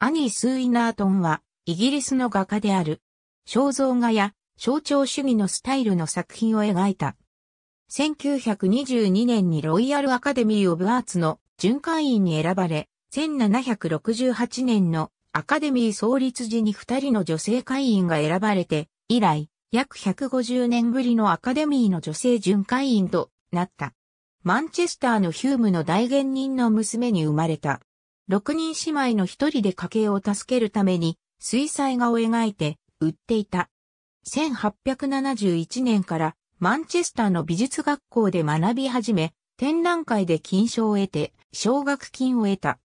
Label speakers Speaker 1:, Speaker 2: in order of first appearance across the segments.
Speaker 1: アニー・スーイナートンは、イギリスの画家である。肖像画や象徴主義のスタイルの作品を描いた。1922年にロイヤルアカデミー・オブ・アーツの巡回員に選ばれ、1768年のアカデミー創立時に2人の女性会員が選ばれて、以来、約150年ぶりのアカデミーの女性巡回員となった。マンチェスターのヒュームの大言人の娘に生まれた。6人姉妹の一人で家計を助けるために水彩画を描いて売っていた。1871年からマンチェスターの美術学校で学び始め、展覧会で金賞を得て奨学金を得た。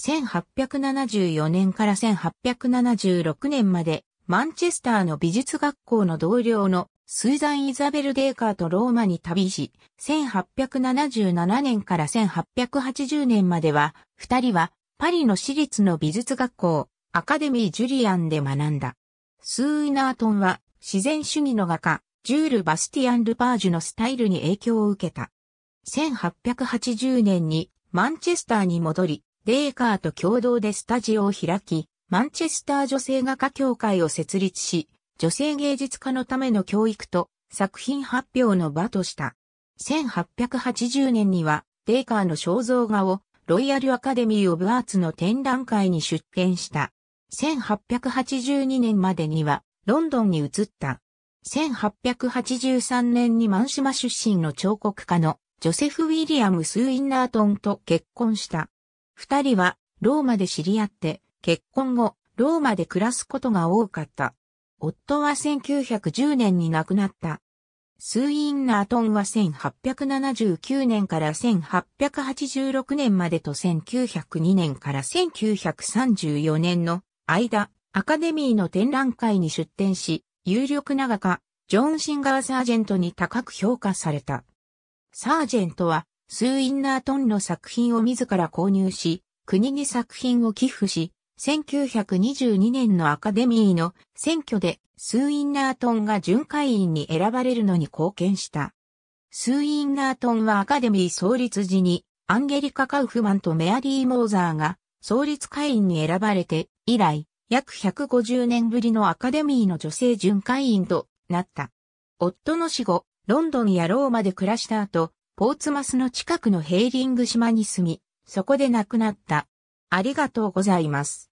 Speaker 1: 1874年から1876年までマンチェスターの美術学校の同僚のスーザン・イザベル・デーカーとローマに旅し、1877年から1880年までは、二人はパリの私立の美術学校、アカデミー・ジュリアンで学んだ。スーイナートンは自然主義の画家、ジュール・バスティアン・ルパージュのスタイルに影響を受けた。1880年にマンチェスターに戻り、デーカーと共同でスタジオを開き、マンチェスター女性画家協会を設立し、女性芸術家のための教育と作品発表の場とした。1880年には、デーカーの肖像画をロイヤルアカデミー・オブ・アーツの展覧会に出展した。1882年までにはロンドンに移った。1883年にマンシュマ出身の彫刻家のジョセフ・ウィリアム・スーインナートンと結婚した。二人はローマで知り合って結婚後、ローマで暮らすことが多かった。夫は1910年に亡くなった。スーインナートンは1879年から1886年までと1902年から1934年の間、アカデミーの展覧会に出展し、有力な画家、ジョン・シンガー・サージェントに高く評価された。サージェントは、スーインナートンの作品を自ら購入し、国に作品を寄付し、1922年のアカデミーの選挙でスーインナートンが巡回員に選ばれるのに貢献した。スーインナートンはアカデミー創立時にアンゲリカ・カウフマンとメアリー・モーザーが創立会員に選ばれて以来約150年ぶりのアカデミーの女性巡回員となった。夫の死後、ロンドンやローマで暮らした後、ポーツマスの近くのヘーリング島に住み、そこで亡くなった。ありがとうございます。